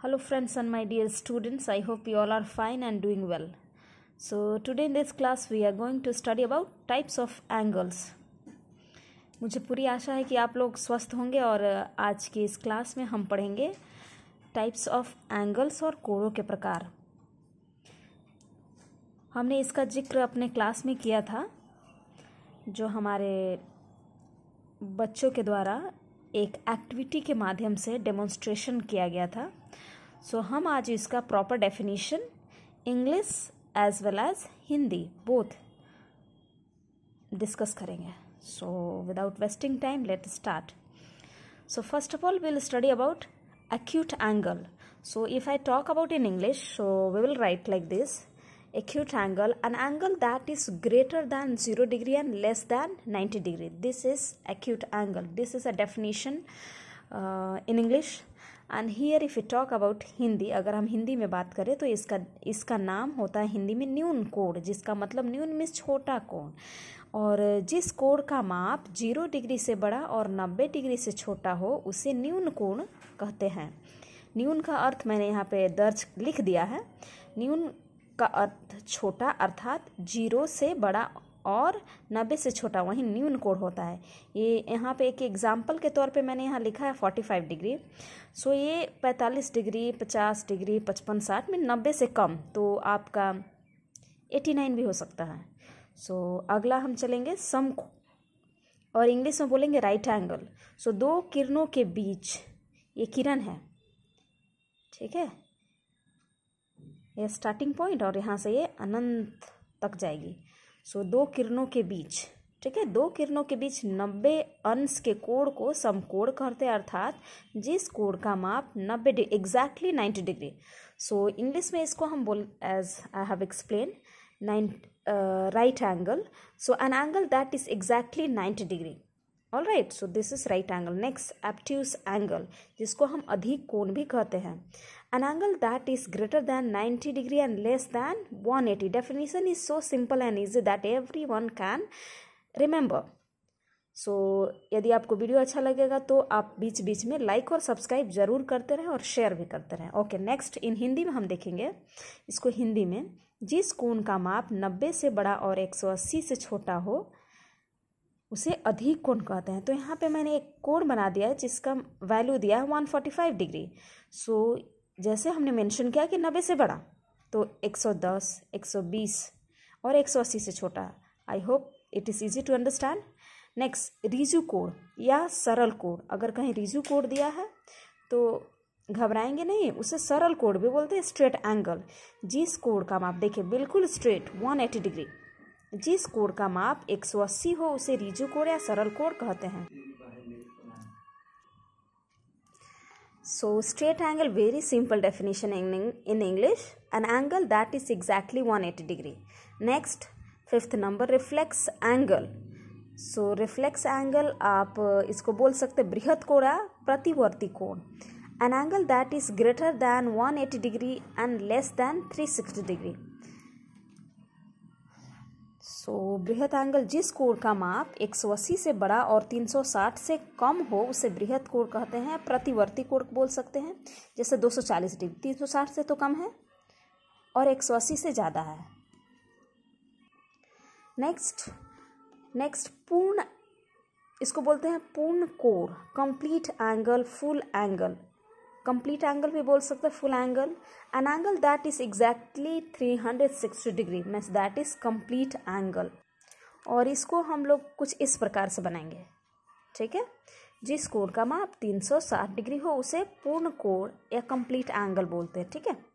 hello friends and my dear students i hope you all are fine and doing well so today in this class we are going to study about types of angles मुझे पूरी आशा है कि आप लोग स्वस्थ होंगे और आज की इस क्लास में हम पढ़ेंगे टाइप्स ऑफ एंगल्स और कोणों के प्रकार हमने इसका जिक्र अपने क्लास में किया था जो हमारे बच्चों के द्वारा एक एक्टिविटी के माध्यम से डेमोन्स्ट्रेशन किया गया था सो so, हम आज इसका proper definition English as well as Hindi both discuss करेंगे so without wasting time let start so first of all will study about acute angle so if i talk about in english so we will write like this acute angle an angle that is greater than 0 degree and less than 90 degree this is acute angle this is a definition uh, in english and here if you talk about Hindi अगर हम हिंदी में बात करें तो इसका इसका नाम होता है हिंदी में न्यून कोड जिसका मतलब न्यून मीन्स छोटा कोण और जिस कोण का माप जीरो डिग्री से बड़ा और नब्बे डिग्री से छोटा हो उसे न्यून कोण कहते हैं न्यून का अर्थ मैंने यहाँ पे दर्ज लिख दिया है न्यून का अर्थ छोटा अर्थात जीरो से बड़ा और नब्बे से छोटा वहीं न्यून कोण होता है ये यहाँ पे एक एग्जाम्पल के तौर पे मैंने यहाँ लिखा है फोर्टी फाइव डिग्री सो ये पैंतालीस डिग्री पचास डिग्री पचपन साठ में नब्बे से कम तो आपका एटी नाइन भी हो सकता है सो अगला हम चलेंगे सम और इंग्लिश में बोलेंगे राइट एंगल सो दो किरणों के बीच ये किरण है ठीक है ये स्टार्टिंग पॉइंट और यहाँ से ये अनंत तक जाएगी सो दो किरणों के बीच ठीक है दो किरणों के बीच 90 अंश के कोण को समकोण करते हैं अर्थात जिस कोण का माप 90 degree exactly 90 degree so English में इसको हम बोल as I have explain nine right angle so an angle that is exactly 90 degree all right so this is right angle next obtuse angle जिसको हम अधिक कोण भी कहते हैं an angle that is greater than ninety degree and less than one eighty definition is so simple and easy that every one can remember so यदि आपको video अच्छा लगेगा तो आप बीच बीच में लाइक और सब्सक्राइब जरूर करते रहें और शेयर भी करते रहें ओके नेक्स्ट इन हिंदी में हम देखेंगे इसको हिंदी में जिस कोण का माप नब्बे से बड़ा और एक सौ अस्सी से छोटा हो उसे अधिक कोण कहते हैं तो यहाँ पे मैंने एक कोण बना दिया है जिसका वैल्यू दिया है one forty five degree so जैसे हमने मेंशन किया कि नब्बे से बड़ा तो एक सौ दस एक सौ बीस और एक सौ अस्सी से छोटा I hope it is easy to understand next रिजू कोड या सरल कोड अगर कहीं रिजू कोड दिया है तो घबराएंगे नहीं उसे सरल कोड भी बोलते हैं स्ट्रेट एंगल जिस कोड का माप देखिए बिल्कुल स्ट्रेट वन एटी डिग्री जिस कोण का माप 180 हो उसे रिजु कोण या सरल कोण कहते हैं so straight angle very simple definition in English an angle that is exactly 180 degree next fifth number reflex angle so reflex angle आप इसको बोल सकते बृहद कोण या प्रतिवर्ती कोण an angle that is greater than one eighty degree and less than three sixty degree so so, बृहत एंगल जिस कोण का माप 180 से बड़ा और 360 से कम हो उसे बृहत कोण कहते हैं प्रतिवर्ती कोण बोल सकते हैं जैसे 240 डिग्री 360 से तो कम है और 180 से ज़्यादा है नेक्स्ट नेक्स्ट पूर्ण इसको बोलते हैं पूर्ण कोण complete angle full angle complete angle भी बोल सकते हैं full angle an angle that is exactly three hundred 360 degree means that is complete angle और इसको हम लोग कुछ इस प्रकार से बनाएंगे ठीक है जिस कोण का माप तीन सौ 360 डिग्री हो उसे पूर्ण कोण या कंप्लीट एंगल बोलते हैं ठीक है